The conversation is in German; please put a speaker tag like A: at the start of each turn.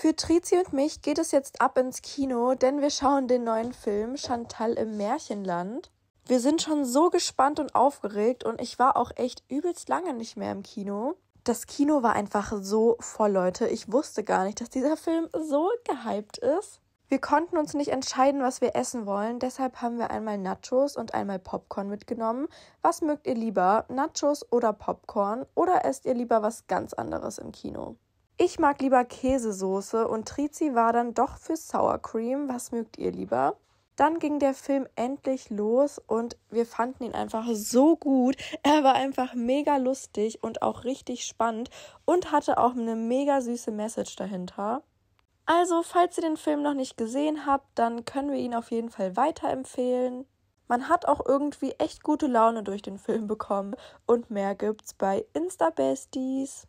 A: Für Trizi und mich geht es jetzt ab ins Kino, denn wir schauen den neuen Film Chantal im Märchenland. Wir sind schon so gespannt und aufgeregt und ich war auch echt übelst lange nicht mehr im Kino. Das Kino war einfach so voll, Leute. Ich wusste gar nicht, dass dieser Film so gehypt ist. Wir konnten uns nicht entscheiden, was wir essen wollen, deshalb haben wir einmal Nachos und einmal Popcorn mitgenommen. Was mögt ihr lieber, Nachos oder Popcorn? Oder esst ihr lieber was ganz anderes im Kino? Ich mag lieber Käsesoße und Trizi war dann doch für Sour Cream. Was mögt ihr lieber? Dann ging der Film endlich los und wir fanden ihn einfach so gut. Er war einfach mega lustig und auch richtig spannend und hatte auch eine mega süße Message dahinter. Also, falls ihr den Film noch nicht gesehen habt, dann können wir ihn auf jeden Fall weiterempfehlen. Man hat auch irgendwie echt gute Laune durch den Film bekommen und mehr gibt's bei Insta Besties.